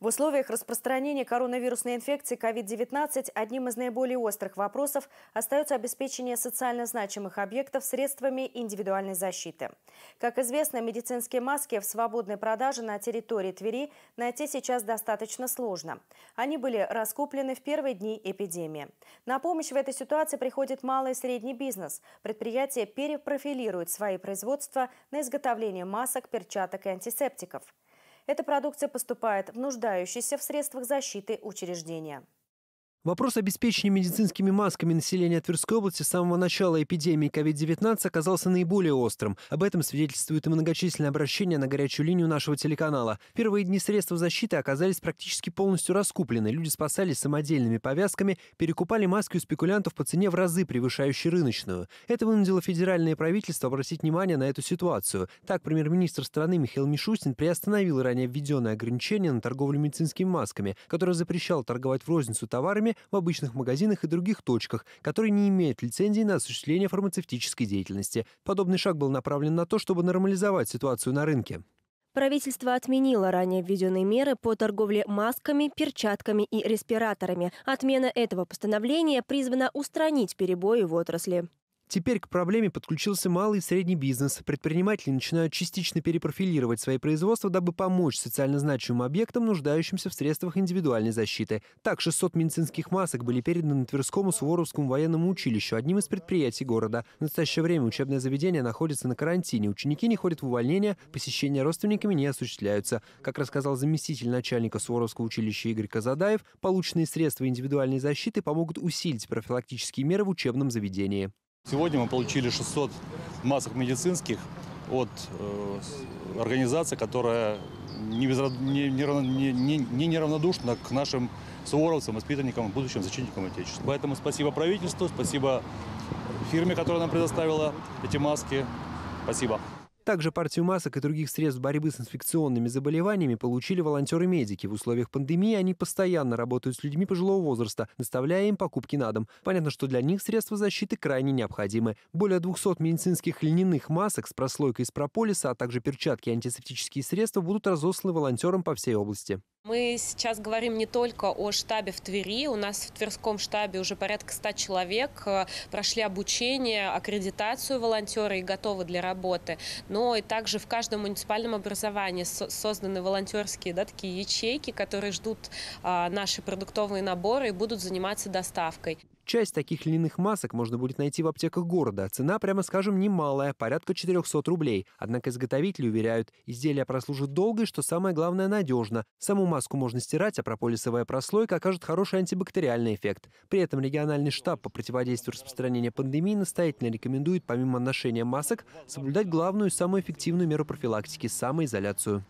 В условиях распространения коронавирусной инфекции COVID-19 одним из наиболее острых вопросов остается обеспечение социально значимых объектов средствами индивидуальной защиты. Как известно, медицинские маски в свободной продаже на территории Твери найти сейчас достаточно сложно. Они были раскуплены в первые дни эпидемии. На помощь в этой ситуации приходит малый и средний бизнес. Предприятия перепрофилируют свои производства на изготовление масок, перчаток и антисептиков. Эта продукция поступает в нуждающиеся в средствах защиты учреждения. Вопрос обеспечения медицинскими масками населения Тверской области с самого начала эпидемии COVID-19 оказался наиболее острым. Об этом свидетельствует и многочисленные обращения на горячую линию нашего телеканала. Первые дни средства защиты оказались практически полностью раскуплены. Люди спасались самодельными повязками, перекупали маски у спекулянтов по цене в разы превышающей рыночную. Это вынудило федеральное правительство обратить внимание на эту ситуацию. Так, премьер-министр страны Михаил Мишустин приостановил ранее введенные ограничения на торговлю медицинскими масками, которое запрещал торговать в розницу товарами, лекарствами в обычных магазинах и других точках, которые не имеют лицензии на осуществление фармацевтической деятельности. Подобный шаг был направлен на то, чтобы нормализовать ситуацию на рынке. Правительство отменило ранее введенные меры по торговле масками, перчатками и респираторами. Отмена этого постановления призвана устранить перебои в отрасли. Теперь к проблеме подключился малый и средний бизнес. Предприниматели начинают частично перепрофилировать свои производства, дабы помочь социально значимым объектам, нуждающимся в средствах индивидуальной защиты. Так, 600 медицинских масок были переданы Тверскому Суворовскому военному училищу, одним из предприятий города. В настоящее время учебное заведение находится на карантине, ученики не ходят в увольнение, посещения родственниками не осуществляются. Как рассказал заместитель начальника Суворовского училища Игорь Казадаев, полученные средства индивидуальной защиты помогут усилить профилактические меры в учебном заведении. Сегодня мы получили 600 масок медицинских от э, организации, которая не, безра... не, не, не, не неравнодушна к нашим суворовцам, воспитанникам, будущим защитникам Отечества. Поэтому спасибо правительству, спасибо фирме, которая нам предоставила эти маски. Спасибо. Также партию масок и других средств борьбы с инфекционными заболеваниями получили волонтеры-медики. В условиях пандемии они постоянно работают с людьми пожилого возраста, доставляя им покупки на дом. Понятно, что для них средства защиты крайне необходимы. Более 200 медицинских льняных масок с прослойкой из прополиса, а также перчатки и антисептические средства будут разосланы волонтерам по всей области. Мы сейчас говорим не только о штабе в Твери. У нас в Тверском штабе уже порядка 100 человек э, прошли обучение, аккредитацию волонтеры и готовы для работы. Но и также в каждом муниципальном образовании созданы волонтерские да, такие ячейки, которые ждут а, наши продуктовые наборы и будут заниматься доставкой. Часть таких льняных масок можно будет найти в аптеках города. А цена, прямо скажем, немалая, порядка 400 рублей. Однако изготовители уверяют, изделие прослужит долго и, что самое главное, надежно. Саму маску можно стирать, а прополисовая прослойка окажет хороший антибактериальный эффект. При этом региональный штаб по противодействию распространению пандемии настоятельно рекомендует, помимо ношения масок, соблюдать главную и самую эффективную меру профилактики – самоизоляцию.